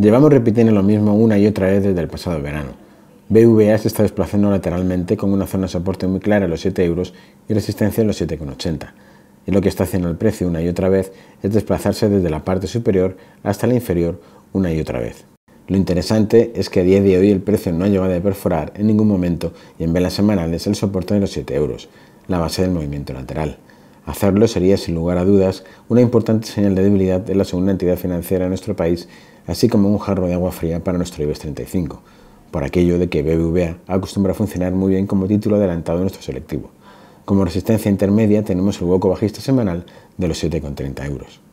Llevamos repitiendo lo mismo una y otra vez desde el pasado verano. BVA se está desplazando lateralmente con una zona de soporte muy clara en los 7 euros y resistencia en los 7,80. Y lo que está haciendo el precio una y otra vez es desplazarse desde la parte superior hasta la inferior una y otra vez. Lo interesante es que a día de hoy el precio no ha llegado a perforar en ningún momento y en velas semanales el soporte de los 7 euros, la base del movimiento lateral. Hacerlo sería, sin lugar a dudas, una importante señal de debilidad de la segunda entidad financiera de nuestro país, así como un jarro de agua fría para nuestro IBEX 35, por aquello de que BBVA acostumbra a funcionar muy bien como título adelantado de nuestro selectivo. Como resistencia intermedia tenemos el hueco bajista semanal de los 7,30 euros.